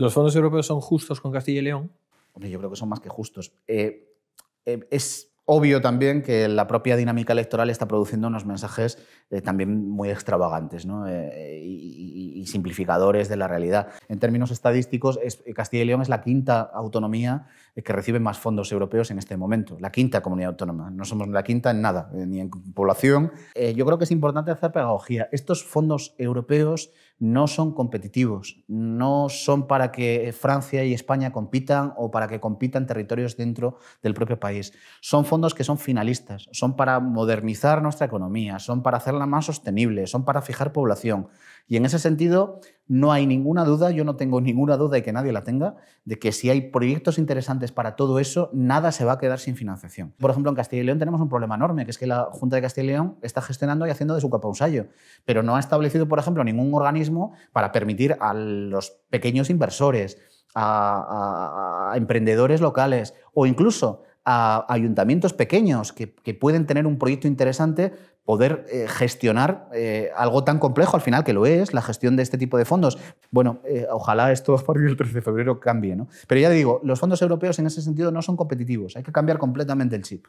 ¿Los fondos europeos son justos con Castilla y León? yo creo que son más que justos. Eh, eh, es obvio también que la propia dinámica electoral está produciendo unos mensajes eh, también muy extravagantes y, simplificadores de la realidad. En términos estadísticos, Castilla y León es la quinta autonomía eh, que recibe más fondos europeos en este momento, la quinta comunidad autónoma. No somos la quinta en nada, eh, ni en población. Eh, yo creo que es importante hacer pedagogía. Estos fondos europeos no son competitivos, no son para que Francia y España compitan o para que compitan territorios dentro del propio país. Son fondos que son finalistas, son para modernizar nuestra economía, son para hacerla más sostenible, son para fijar población. Y en ese sentido, no hay ninguna duda, yo no tengo ninguna duda y que nadie la tenga, de que si hay proyectos interesantes para todo eso, nada se va a quedar sin financiación. Por ejemplo, en Castilla y León tenemos un problema enorme, que es que la Junta de Castilla y León está gestionando y haciendo de su capa un pero no ha establecido, por ejemplo, ningún organismo para permitir a los pequeños inversores, a, emprendedores locales o incluso a ayuntamientos pequeños que, que, pueden tener un proyecto interesante poder eh, gestionar eh, algo tan complejo al final que lo es, la gestión de este tipo de fondos. Bueno, eh, ojalá esto a partir del 13 de febrero cambie, ¿no? Pero ya digo, los fondos europeos en ese sentido no son competitivos, hay que cambiar completamente el chip.